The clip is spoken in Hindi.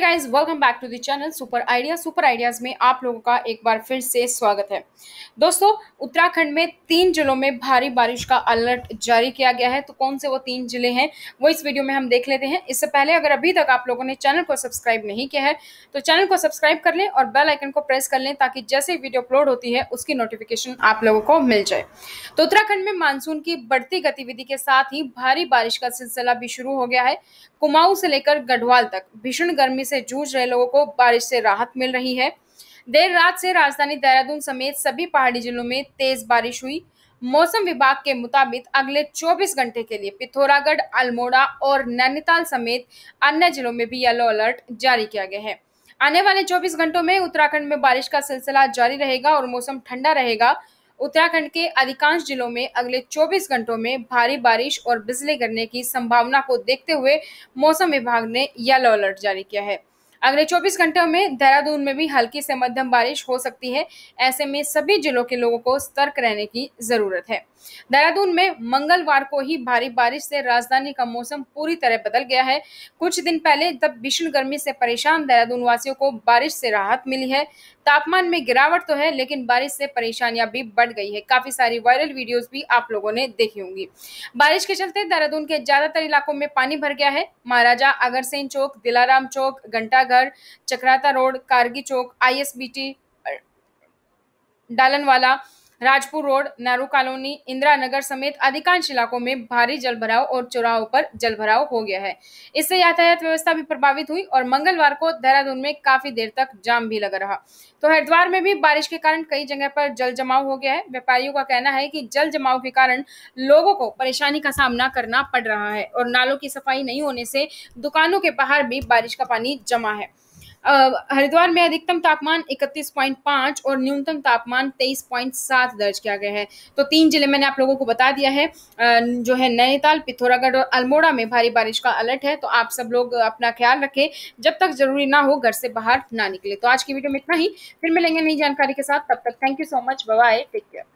guys welcome back to the channel super idea super ideas में आप लोगों का एक बार फिर से स्वागत है दोस्तों उत्तराखंड में तीन जिलों में भारी बारिश का अलर्ट जारी किया गया है तो कौन से वो तीन जिले हैं वो इस वीडियो में हम देख लेते हैं इससे पहले अगर अभी तक आप लोगों ने चैनल को सब्सक्राइब नहीं किया है तो चैनल को सब्सक्राइब कर लें और बेल आइकन को प्रेस कर लें ताकि जैसे वीडियो अपलोड होती है उसकी नोटिफिकेशन आप लोगों को मिल जाए तो उत्तराखंड में मानसून की बढ़ती गतिविधि के साथ ही भारी बारिश का सिलसिला भी शुरू हो गया है कुमाऊं से लेकर गढ़वाल तक भीषण गर्मी गर्मी से जूझ रहे लोगों को बारिश से राहत मिल रही है देर रात से राजधानी देहरादून समेत सभी पहाड़ी जिलों में तेज बारिश हुई मौसम विभाग के मुताबिक अगले 24 घंटे के लिए पिथौरागढ़ अल्मोड़ा और नैनीताल समेत अन्य जिलों में भी येलो अलर्ट जारी किया गया है आने वाले 24 घंटों में उत्तराखंड में बारिश का सिलसिला जारी रहेगा और मौसम ठंडा रहेगा उत्तराखंड के अधिकांश जिलों में अगले 24 घंटों में भारी बारिश और बिजली गिरने की संभावना को देखते हुए मौसम विभाग ने येलो अलर्ट जारी किया है अगले 24 घंटों में देहरादून में भी हल्की से मध्यम बारिश हो सकती है ऐसे में सभी जिलों के लोगों को सतर्क रहने की जरूरत है देहरादून में मंगलवार को ही भारी बारिश से राजधानी का मौसम पूरी तरह बदल गया है कुछ दिन पहले तब भीषण गर्मी से परेशान देहरादून वासियों को बारिश से राहत मिली है तापमान में गिरावट तो है लेकिन बारिश से परेशानियां भी बढ़ गई है काफी सारी वायरल वीडियोस भी आप लोगों ने देखी होंगी बारिश के चलते देहरादून के ज्यादातर इलाकों में पानी भर गया है महाराजा अगरसेन चौक दिलाराम चौक घंटाघर नगर चक्राता रोड कारगी चौक ISBT Dalanwala Rajpur road Nehru colony Indira Nagar समेत अधिकांश इलाकों में भारी जलभराव और चौराहों पर जलभराव हो गया है इससे यातायात व्यवस्था भी प्रभावित हुई और मंगलवार को देहरादून में काफी देर तक जाम भी लगा रहा तो हरिद्वार में भी बारिश के कारण कई जगह पर जल जमाव हो गया है व्यापारियों का कहना है कि जल जमाव के कारण लोगों को परेशानी का सामना करना पड़ रहा है और नालों की सफाई नहीं होने से दुकानों के बाहर भी बारिश का पानी जमा है हरिद्वार में अधिकतम तापमान 31.5 और न्यूनतम तापमान 23.7 दर्ज किया गया है तो तीन जिले मैंने आप लोगों को बता दिया है जो है नैनीताल पिथौरागढ़ और अल्मोड़ा में भारी बारिश का अलर्ट है तो आप सब लोग अपना ख्याल रखें जब तक जरूरी ना हो घर से बाहर ना निकले तो आज की वीडियो में इतना ही फिर मिलेंगे नई जानकारी के साथ तब तक thank you so much bye take care